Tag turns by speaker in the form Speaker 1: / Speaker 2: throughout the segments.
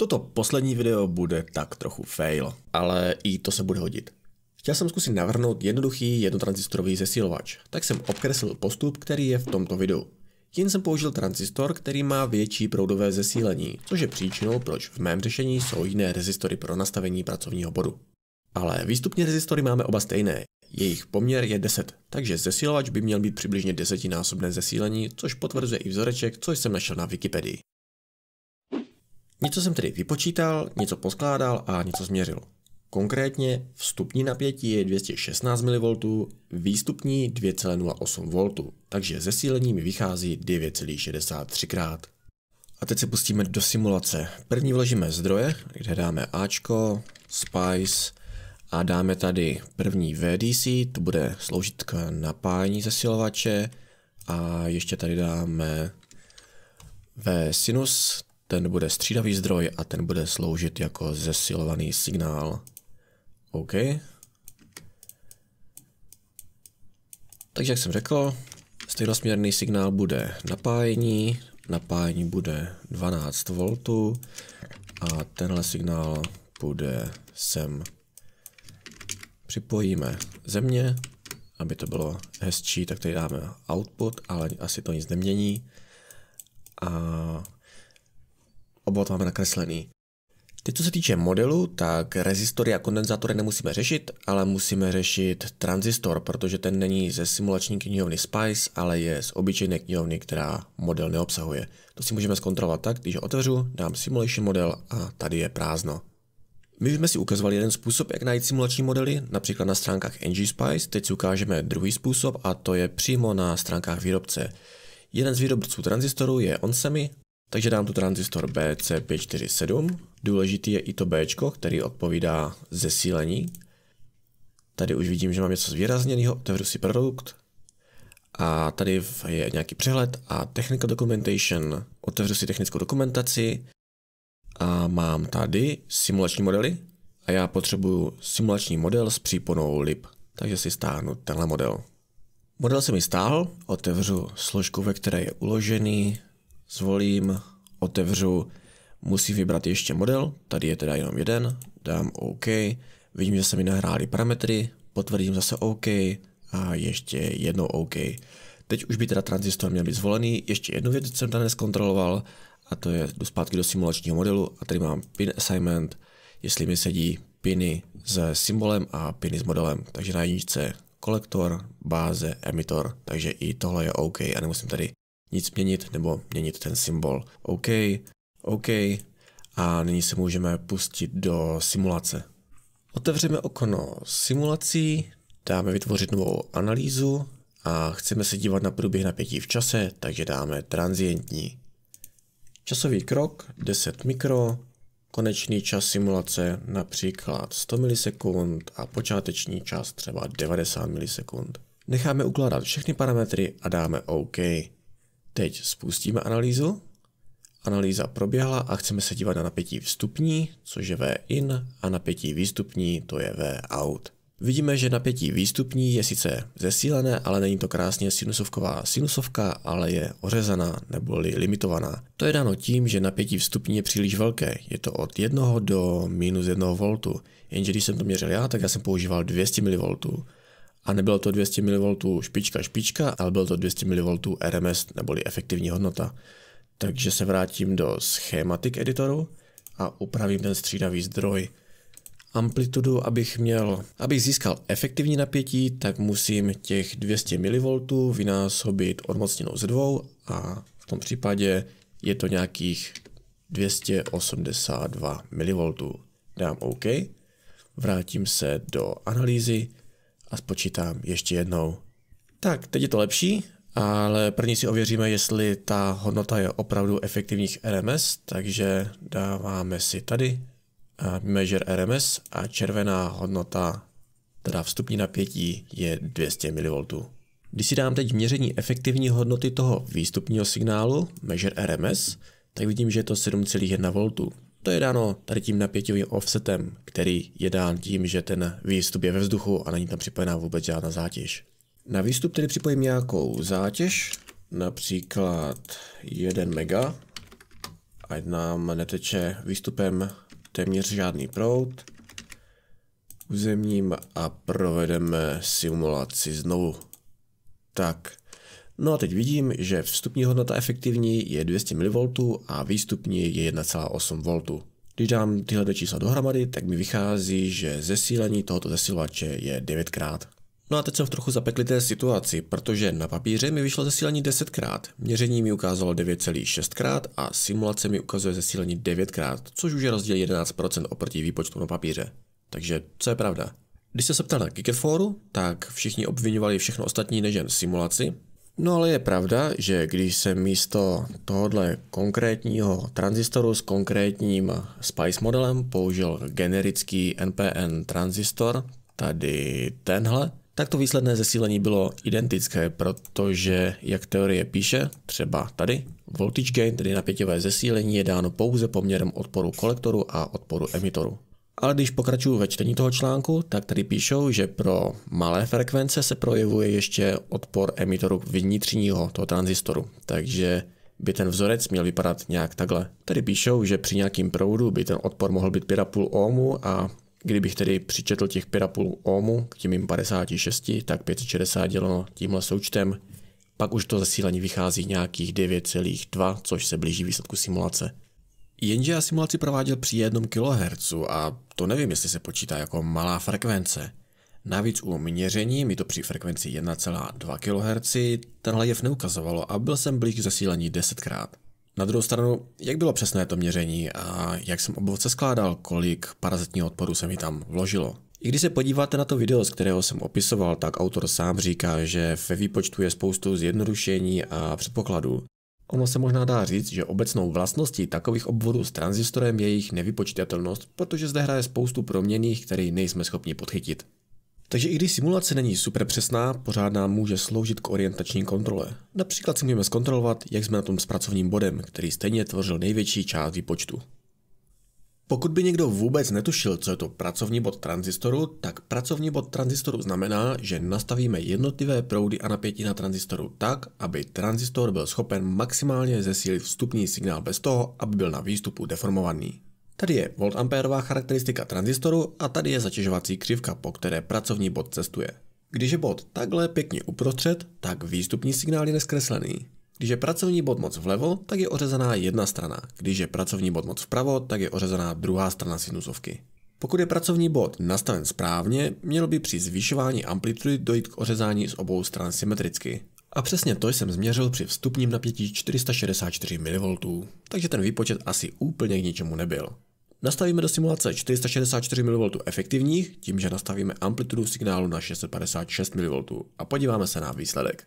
Speaker 1: Toto poslední video bude tak trochu fail, ale i to se bude hodit. Chtěl jsem zkusit navrhnout jednoduchý jednotransistorový zesilovač, tak jsem obkreslil postup, který je v tomto videu. Jen jsem použil transistor, který má větší proudové zesílení, což je příčinou, proč v mém řešení jsou jiné rezistory pro nastavení pracovního bodu. Ale výstupní rezistory máme oba stejné, jejich poměr je 10, takže zesilovač by měl být přibližně desetinásobné zesílení, což potvrzuje i vzoreček, co jsem našel na Wikipedii. Něco jsem tedy vypočítal, něco poskládal a něco změřil. Konkrétně vstupní napětí je 216 mV, výstupní 2,08 V, takže zesílení mi vychází 9,63 krát. A teď se pustíme do simulace. První vložíme zdroje, kde dáme Ačko, Spice a dáme tady první VDC, to bude sloužit k napájení zesilovače a ještě tady dáme V sinus, ten bude střídavý zdroj a ten bude sloužit jako zesilovaný signál. OK. Takže jak jsem řekl, stejnosměrný signál bude napájení, napájení bude 12 V a tenhle signál bude sem. Připojíme země, aby to bylo hezčí, tak tady dáme output, ale asi to nic nemění. A obvod máme nakreslený. Teď co se týče modelu, tak rezistory a kondenzátory nemusíme řešit, ale musíme řešit tranzistor, protože ten není ze simulační knihovny SPICE, ale je z obyčejné knihovny, která model neobsahuje. To si můžeme zkontrolovat tak, když otevřu, dám simulation model a tady je prázdno. My jsme si ukazovali jeden způsob, jak najít simulační modely, například na stránkách NGSpice, teď si ukážeme druhý způsob a to je přímo na stránkách výrobce. Jeden z výrobců tranzistorů je OnSemi takže dám tu transistor BC547. Důležitý je i to B, který odpovídá zesílení. Tady už vidím, že mám něco zvýrazněného, otevřu si produkt. A tady je nějaký přehled a technical documentation. Otevřu si technickou dokumentaci a mám tady simulační modely a já potřebuju simulační model s příponou lip. takže si stáhnu tenhle model. Model se mi stáhl, otevřu složku, ve které je uložený zvolím, otevřu, musí vybrat ještě model, tady je teda jenom jeden, dám OK, vidím, že se mi nahrály parametry, potvrdím zase OK a ještě jednou OK. Teď už by teda transistor měl být zvolený, ještě jednu věc jsem tam zkontroloval a to je jdu zpátky do simulačního modelu a tady mám pin assignment, jestli mi sedí piny s symbolem a piny s modelem, takže na jedničce kolektor, báze, emitor, takže i tohle je OK a nemusím tady nic měnit nebo měnit ten symbol. OK, OK a nyní se můžeme pustit do simulace. Otevřeme okno simulací, dáme vytvořit novou analýzu a chceme se dívat na průběh napětí v čase, takže dáme transientní. Časový krok 10 mikro, konečný čas simulace například 100 milisekund a počáteční čas třeba 90 milisekund. Necháme ukládat všechny parametry a dáme OK. Teď spustíme analýzu. Analýza proběhla a chceme se dívat na napětí vstupní, což je V in, a napětí výstupní, to je V out. Vidíme, že napětí výstupní je sice zesílené, ale není to krásně sinusovková sinusovka, ale je ořezaná neboli limitovaná. To je dáno tím, že napětí vstupní je příliš velké, je to od 1 do minus 1 V, jenže když jsem to měřil já, tak já jsem používal 200 mV. A nebylo to 200 mV špička špička, ale bylo to 200 mV RMS, neboli efektivní hodnota. Takže se vrátím do Schematic Editoru a upravím ten střídavý zdroj. Amplitudu, abych měl, abych získal efektivní napětí, tak musím těch 200 mV vynásobit odmocněnou z dvou a v tom případě je to nějakých 282 mV. Dám OK, vrátím se do analýzy a spočítám ještě jednou. Tak, teď je to lepší, ale první si ověříme, jestli ta hodnota je opravdu efektivních RMS, takže dáváme si tady eh, measure RMS a červená hodnota, teda vstupní napětí, je 200 mV. Když si dám teď měření efektivní hodnoty toho výstupního signálu, measure RMS, tak vidím, že je to 7,1 V. To je dáno tady tím napěťovým offsetem, který je dán tím, že ten výstup je ve vzduchu a není tam připojená vůbec žádná zátěž. Na výstup tedy připojím nějakou zátěž, například 1 mega, ať nám neteče výstupem téměř žádný proud. Uzemním a provedeme simulaci znovu. Tak, No a teď vidím, že vstupní hodnota efektivní je 200 mV a výstupní je 1,8 V. Když dám tyhle dvě čísla dohromady, tak mi vychází, že zesílení tohoto zesilovače je 9krát. No a teď jsem v trochu zapeklité situaci, protože na papíře mi vyšlo zesílení 10krát, měření mi ukázalo 9,6krát a simulace mi ukazuje zesílení 9krát, což už je rozdíl 11% oproti výpočtu na papíře. Takže co je pravda? Když se ptal na Kickerforu, tak všichni obvinovali všechno ostatní než jen simulaci, No ale je pravda, že když jsem místo tohohle konkrétního transistoru s konkrétním SPICE modelem použil generický NPN transistor, tady tenhle, tak to výsledné zesílení bylo identické, protože jak teorie píše, třeba tady, voltage gain, tedy napěťové zesílení, je dáno pouze poměrem odporu kolektoru a odporu emitoru. Ale když pokračuju ve čtení toho článku, tak tady píšou, že pro malé frekvence se projevuje ještě odpor emitoru vnitřního toho transistoru, takže by ten vzorec měl vypadat nějak takhle. Tady píšou, že při nějakým proudu by ten odpor mohl být 5,5 ohmu a kdybych tedy přičetl těch 5,5 ohmu k těm 56, tak 560 děleno tímhle součtem, pak už to zesílení vychází nějakých 9,2, což se blíží výsledku simulace. Jenže já simulaci prováděl při 1 kHz a to nevím, jestli se počítá jako malá frekvence. Navíc u měření mi to při frekvenci 1,2 kHz tenhle jev neukazovalo a byl jsem blíž k zasílení 10krát. Na druhou stranu, jak bylo přesné to měření a jak jsem obvodce skládal, kolik parazitního odporu se mi tam vložilo. I když se podíváte na to video, z kterého jsem opisoval, tak autor sám říká, že ve výpočtu je spoustu zjednodušení a předpokladů. Ono se možná dá říct, že obecnou vlastností takových obvodů s tranzistorem je jejich nevypočítatelnost, protože zde hraje spoustu proměných, které nejsme schopni podchytit. Takže i když simulace není super přesná, pořád nám může sloužit k orientační kontrole. Například si můžeme zkontrolovat, jak jsme na tom s pracovním bodem, který stejně tvořil největší část výpočtu. Pokud by někdo vůbec netušil, co je to pracovní bod transistoru, tak pracovní bod transistoru znamená, že nastavíme jednotlivé proudy a napětí na transistoru tak, aby transistor byl schopen maximálně zesílit vstupní signál bez toho, aby byl na výstupu deformovaný. Tady je voltampérová charakteristika transistoru a tady je zatěžovací křivka, po které pracovní bod cestuje. Když je bod takhle pěkně uprostřed, tak výstupní signál je neskreslený. Když je pracovní bod moc vlevo, tak je ořezaná jedna strana. Když je pracovní bod moc vpravo, tak je ořezaná druhá strana sinusovky. Pokud je pracovní bod nastaven správně, mělo by při zvyšování amplitudy dojít k ořezání z obou stran symetricky. A přesně to jsem změřil při vstupním napětí 464 mV, takže ten výpočet asi úplně k ničemu nebyl. Nastavíme do simulace 464 mV efektivních, tím, že nastavíme amplitudu signálu na 656 mV a podíváme se na výsledek.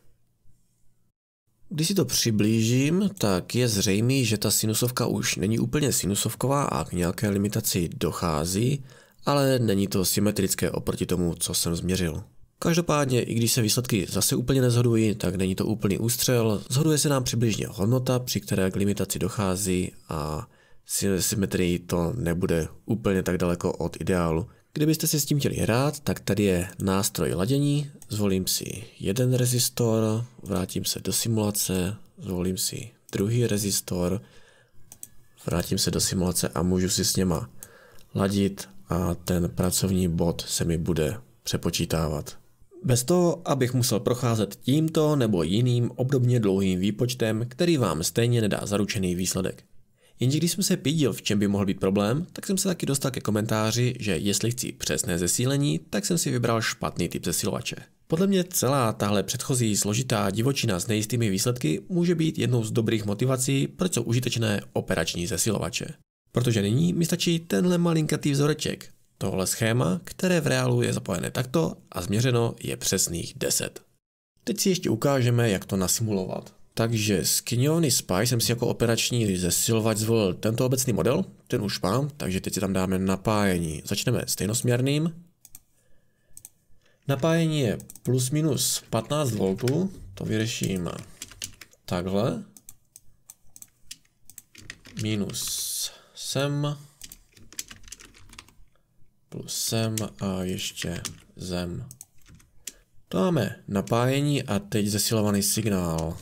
Speaker 1: Když si to přiblížím, tak je zřejmé, že ta sinusovka už není úplně sinusovková a k nějaké limitaci dochází, ale není to symetrické oproti tomu, co jsem změřil. Každopádně, i když se výsledky zase úplně nezhodují, tak není to úplný ústřel, zhoduje se nám přibližně hodnota, při které k limitaci dochází a symetrii to nebude úplně tak daleko od ideálu. Kdybyste si s tím chtěli hrát, tak tady je nástroj ladění, zvolím si jeden rezistor, vrátím se do simulace, zvolím si druhý rezistor, vrátím se do simulace a můžu si s něma ladit a ten pracovní bod se mi bude přepočítávat. Bez toho, abych musel procházet tímto nebo jiným obdobně dlouhým výpočtem, který vám stejně nedá zaručený výsledek. Jenže když jsem se pídil, v čem by mohl být problém, tak jsem se taky dostal ke komentáři, že jestli chci přesné zesílení, tak jsem si vybral špatný typ zesilovače. Podle mě celá tahle předchozí složitá divočina s nejistými výsledky může být jednou z dobrých motivací, proč jsou užitečné operační zesilovače. Protože nyní mi stačí tenhle malinkatý vzoreček, tohle schéma, které v reálu je zapojené takto a změřeno je přesných 10. Teď si ještě ukážeme, jak to nasimulovat. Takže z Kiniony Spy jsem si jako operační zesilovač zvolil tento obecný model, ten už mám, takže teď si tam dáme napájení. Začneme stejnosměrným. Napájení je plus minus 15 V, to vyřeším takhle. Minus sem, plus sem a ještě zem. To máme napájení a teď zesilovaný signál.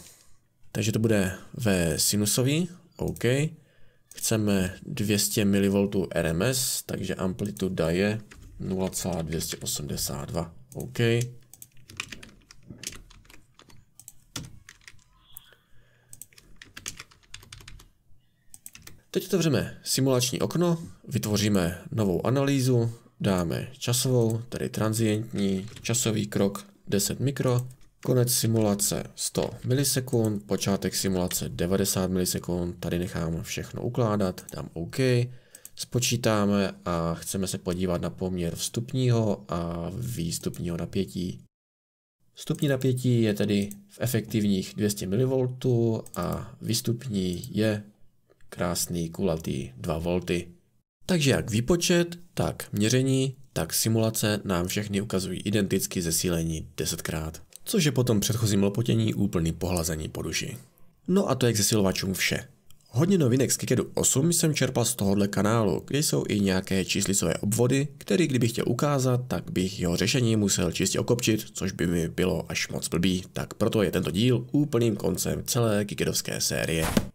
Speaker 1: Takže to bude ve sinusový, OK. Chceme 200 mV RMS, takže amplituda je 0,282, OK. Teď otevřeme simulační okno, vytvoříme novou analýzu, dáme časovou, tedy transientní, časový krok 10 mikro, Konec simulace 100 milisekund, počátek simulace 90 milisekund, tady nechám všechno ukládat, dám OK, spočítáme a chceme se podívat na poměr vstupního a výstupního napětí. Vstupní napětí je tedy v efektivních 200 mV a výstupní je krásný kulatý 2 V. Takže jak výpočet, tak měření, tak simulace nám všechny ukazují identicky zesílení 10x což je potom předchozím lopotění úplný pohlazení po duši. No a to je k zesilovačům vše. Hodně novinek z Kikedu 8 jsem čerpal z tohohle kanálu, kde jsou i nějaké číslicové obvody, který kdybych chtěl ukázat, tak bych jeho řešení musel čistě okopčit, což by mi bylo až moc blbý, tak proto je tento díl úplným koncem celé Kikedovské série.